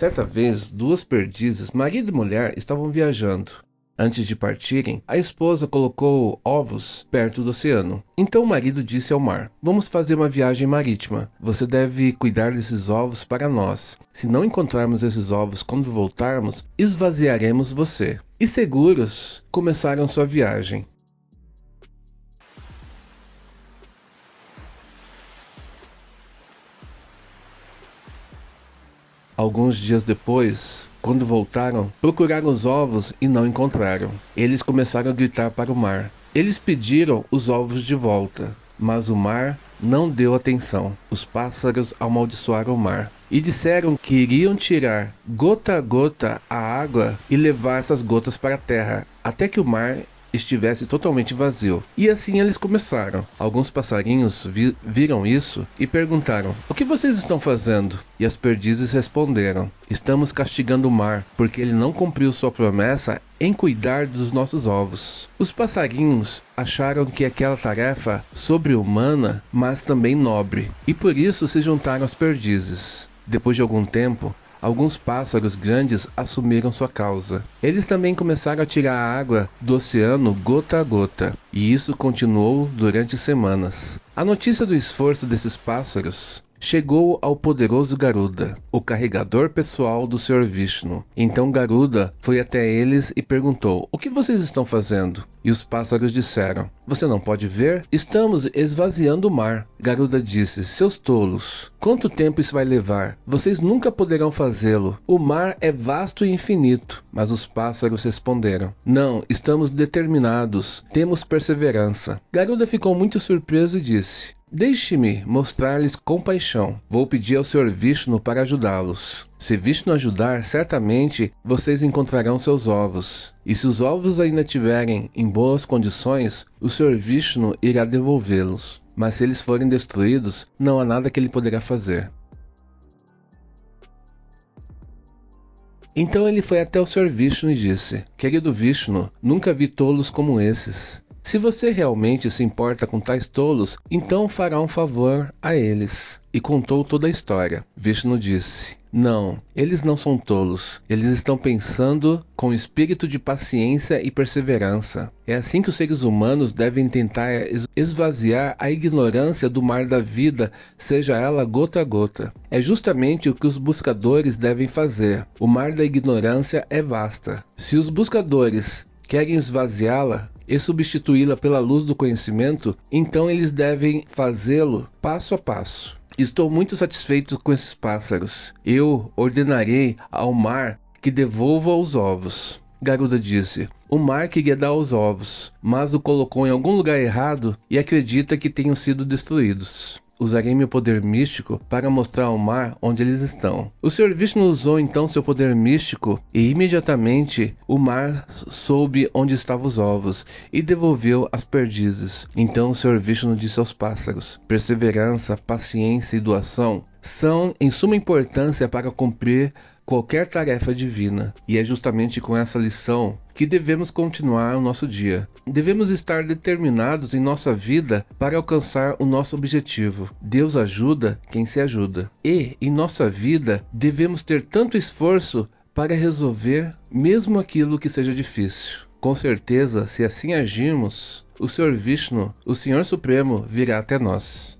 Certa vez, duas perdizes, marido e mulher, estavam viajando. Antes de partirem, a esposa colocou ovos perto do oceano. Então o marido disse ao mar: Vamos fazer uma viagem marítima. Você deve cuidar desses ovos para nós. Se não encontrarmos esses ovos quando voltarmos, esvaziaremos você. E seguros, começaram sua viagem. Alguns dias depois, quando voltaram, procuraram os ovos e não encontraram. Eles começaram a gritar para o mar. Eles pediram os ovos de volta, mas o mar não deu atenção. Os pássaros amaldiçoaram o mar e disseram que iriam tirar gota a gota a água e levar essas gotas para a terra, até que o mar estivesse totalmente vazio. E assim eles começaram. Alguns passarinhos vi viram isso e perguntaram: O que vocês estão fazendo? E as perdizes responderam: Estamos castigando o mar, porque ele não cumpriu sua promessa em cuidar dos nossos ovos. Os passarinhos acharam que aquela tarefa sobre-humana, mas também nobre, e por isso se juntaram às perdizes. Depois de algum tempo, alguns pássaros grandes assumiram sua causa. Eles também começaram a tirar a água do oceano gota a gota, e isso continuou durante semanas. A notícia do esforço desses pássaros chegou ao poderoso Garuda, o carregador pessoal do Sr. Vishnu. Então Garuda foi até eles e perguntou: O que vocês estão fazendo? E os pássaros disseram: Você não pode ver? Estamos esvaziando o mar. Garuda disse: Seus tolos, quanto tempo isso vai levar? Vocês nunca poderão fazê-lo. O mar é vasto e infinito. Mas os pássaros responderam: Não, estamos determinados, temos perseverança. Garuda ficou muito surpreso e disse: Deixe-me mostrar-lhes compaixão. Vou pedir ao Senhor Vishnu para ajudá-los. Se Vishnu ajudar, certamente vocês encontrarão seus ovos. E se os ovos ainda tiverem em boas condições, o Senhor Vishnu irá devolvê-los. Mas se eles forem destruídos, não há nada que ele poderá fazer. Então ele foi até o Sr. Vishnu e disse: Querido Vishnu, nunca vi tolos como esses. Se você realmente se importa com tais tolos, então fará um favor a eles. E contou toda a história. Vishnu disse: Não, eles não são tolos. Eles estão pensando com espírito de paciência e perseverança. É assim que os seres humanos devem tentar esvaziar a ignorância do mar da vida, seja ela gota a gota. É justamente o que os buscadores devem fazer. O mar da ignorância é vasta. Se os buscadores querem esvaziá-la, e substituí-la pela luz do conhecimento, então eles devem fazê-lo passo a passo. Estou muito satisfeito com esses pássaros. Eu ordenarei ao mar que devolva os ovos. Garuda disse: O mar queria dar os ovos, mas o colocou em algum lugar errado e acredita que tenham sido destruídos usarei meu poder místico para mostrar ao mar onde eles estão. O Sr. Vishnu usou então seu poder místico e imediatamente o mar soube onde estavam os ovos e devolveu as perdizes. Então o Sr. Vishnu disse aos pássaros: Perseverança, paciência e doação são em suma importância para cumprir qualquer tarefa divina, e é justamente com essa lição que devemos continuar o nosso dia. Devemos estar determinados em nossa vida para alcançar o nosso objetivo. Deus ajuda quem se ajuda. E em nossa vida devemos ter tanto esforço para resolver mesmo aquilo que seja difícil. Com certeza, se assim agirmos, o Senhor Vishnu, o Senhor Supremo, virá até nós.